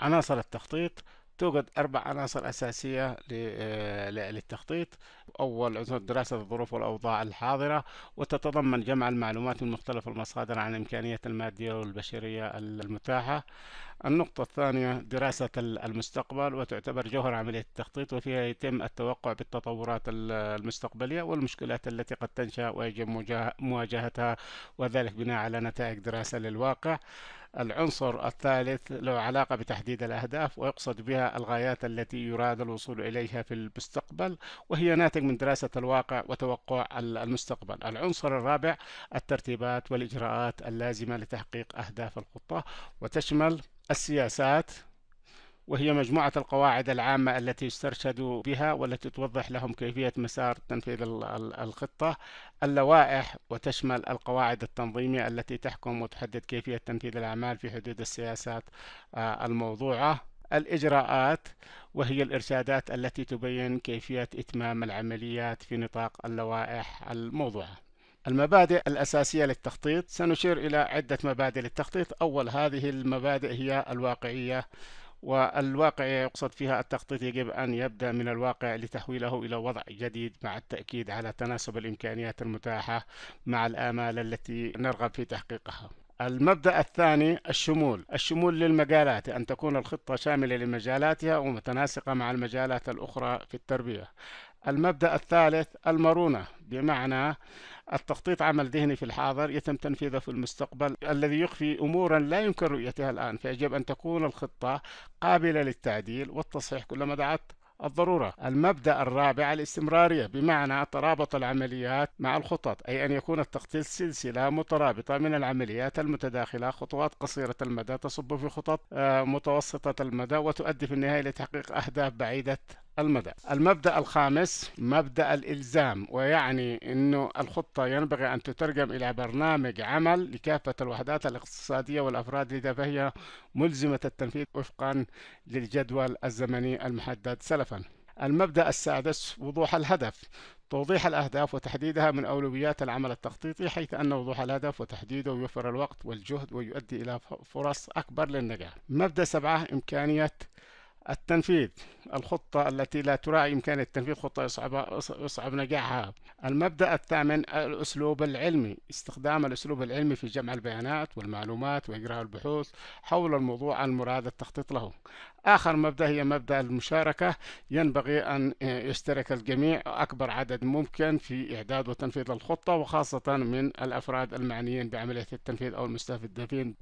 عناصر التخطيط توجد أربع عناصر أساسية آه، للتخطيط أول عصور نعم. دراسة الظروف والأوضاع الحاضرة وتتضمن جمع المعلومات من مختلف المصادر عن الإمكانيات المادية والبشرية المتاحة النقطة الثانية دراسة المستقبل وتعتبر جوهر عملية التخطيط وفيها يتم التوقع بالتطورات المستقبلية والمشكلات التي قد تنشأ ويجب مواجهتها وذلك بناء على نتائج دراسة للواقع العنصر الثالث له علاقة بتحديد الأهداف ويقصد بها الغايات التي يراد الوصول إليها في المستقبل وهي ناتج ينتج من دراسة الواقع وتوقع المستقبل العنصر الرابع الترتيبات والإجراءات اللازمة لتحقيق أهداف الخطة وتشمل السياسات وهي مجموعة القواعد العامة التي يسترشد بها والتي توضح لهم كيفية مسار تنفيذ الخطة اللوائح وتشمل القواعد التنظيمية التي تحكم وتحدد كيفية تنفيذ الأعمال في حدود السياسات آه، الموضوعة الإجراءات وهي الإرشادات التي تبين كيفية إتمام العمليات في نطاق اللوائح الموضوعة. المبادئ الأساسية للتخطيط سنشير إلى عدة مبادئ للتخطيط أول هذه المبادئ هي الواقعية والواقعية يقصد فيها التخطيط يجب أن يبدأ من الواقع لتحويله إلى وضع جديد مع التأكيد على تناسب الإمكانيات المتاحة مع الآمال التي نرغب في تحقيقها المبدأ الثاني الشمول الشمول للمجالات أن تكون الخطة شاملة لمجالاتها ومتناسقة مع المجالات الأخرى في التربية المبدأ الثالث المرونة بمعنى التخطيط عمل ذهني في الحاضر يتم تنفيذه في المستقبل الذي يخفي أمورا لا يمكن رؤيتها الآن فيجب أن تكون الخطة قابلة للتعديل والتصحيح كلما دعت الضرورة المبدأ الرابع الاستمرارية بمعنى ترابط العمليات مع الخطط أي أن يكون التخطيط سلسلة مترابطة من العمليات المتداخلة خطوات قصيرة المدى تصب في خطط آه، متوسطة المدى وتؤدي في النهاية لتحقيق أهداف بعيدة المدى المبدأ الخامس مبدأ الإلزام ويعني أنه الخطة ينبغي أن تترجم إلى برنامج عمل لكافة الوحدات الاقتصادية والأفراد لذا فهي ملزمة التنفيذ وفقا للجدول الزمني المحدد سلفا المبدأ السادس وضوح الهدف توضيح الأهداف وتحديدها من أولويات العمل التخطيطي حيث أن وضوح الهدف وتحديده يوفر الوقت والجهد ويؤدي إلى فرص أكبر للنجاح مبدأ سبعة إمكانية التنفيذ الخطة التي لا تراعي إمكانية تنفيذ خطة يصعب, يصعب نجاحها المبدأ الثامن الأسلوب العلمي استخدام الأسلوب العلمي في جمع البيانات والمعلومات وإجراء البحوث حول الموضوع المراد التخطيط له آخر مبدأ هي مبدأ المشاركة ينبغي أن يشترك الجميع أكبر عدد ممكن في إعداد وتنفيذ الخطة وخاصة من الأفراد المعنيين بعملية التنفيذ أو المستفيدين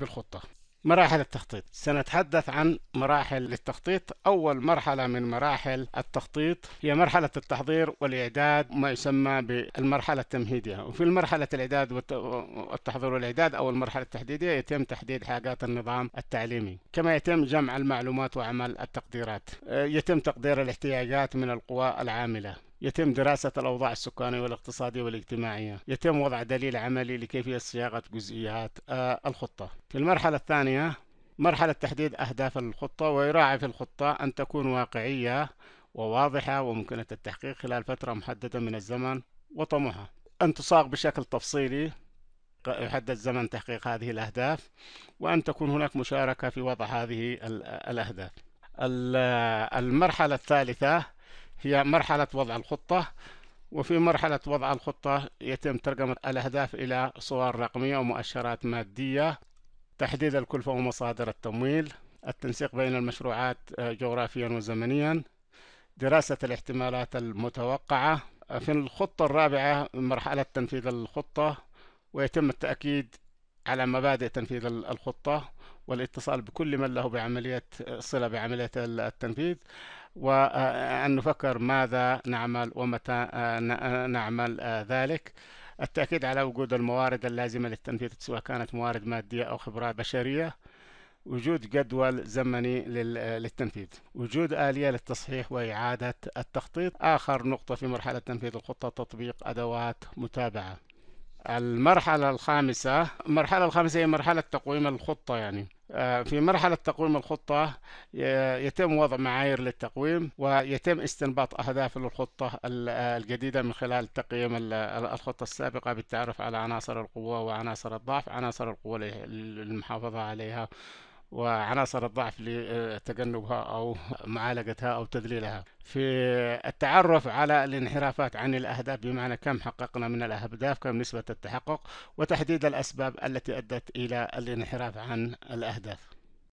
بالخطة مراحل التخطيط سنتحدث عن مراحل التخطيط أول مرحلة من مراحل التخطيط هي مرحلة التحضير والإعداد ما يسمى بالمرحلة التمهيدية وفي المرحلة الإعداد والتحضير والإعداد أو المرحلة التحديدية يتم تحديد حاجات النظام التعليمي كما يتم جمع المعلومات وعمل التقديرات آه، يتم تقدير الاحتياجات من القوى العاملة يتم دراسة الأوضاع السكانية والاقتصادية والاجتماعية يتم وضع دليل عملي لكيفية صياغة جزئيات آه، الخطة في المرحلة الثانية مرحلة تحديد أهداف الخطة ويراعي في الخطة أن تكون واقعية وواضحة وممكنة التحقيق خلال فترة محددة من الزمن وطموحها أن تصاغ بشكل تفصيلي يحدد زمن تحقيق هذه الأهداف وأن تكون هناك مشاركة في وضع هذه الأهداف المرحلة الثالثة هي مرحلة وضع الخطة وفي مرحلة وضع الخطة يتم ترجمة الأهداف إلى صور رقمية ومؤشرات مادية تحديد الكلفة ومصادر التمويل التنسيق بين المشروعات آه، جغرافيا وزمنيا دراسة الاحتمالات المتوقعة في الخطة الرابعة مرحلة تنفيذ الخطة ويتم التأكيد على مبادئ تنفيذ الخطة والاتصال بكل من له بعملية صلة بعملية التنفيذ وأن نفكر ماذا نعمل ومتى نعمل ذلك التأكيد على وجود الموارد اللازمة للتنفيذ سواء كانت موارد مادية أو خبرات بشرية وجود جدول زمني للتنفيذ وجود آلية للتصحيح وإعادة التخطيط آخر نقطة في مرحلة تنفيذ الخطة تطبيق أدوات متابعة المرحلة الخامسة المرحلة الخامسة هي مرحلة تقويم الخطة يعني آه، في مرحلة تقويم الخطة يتم وضع معايير للتقويم ويتم استنباط أهداف الخطة الجديدة من خلال تقييم الخطة السابقة بالتعرف على عناصر القوة وعناصر الضعف عناصر القوة للمحافظة عليها وعناصر الضعف لتجنبها أو معالجتها أو تذليلها في التعرف على الانحرافات عن الأهداف بمعنى كم حققنا من الأهداف كم نسبة التحقق وتحديد الأسباب التي أدت إلى الانحراف عن الأهداف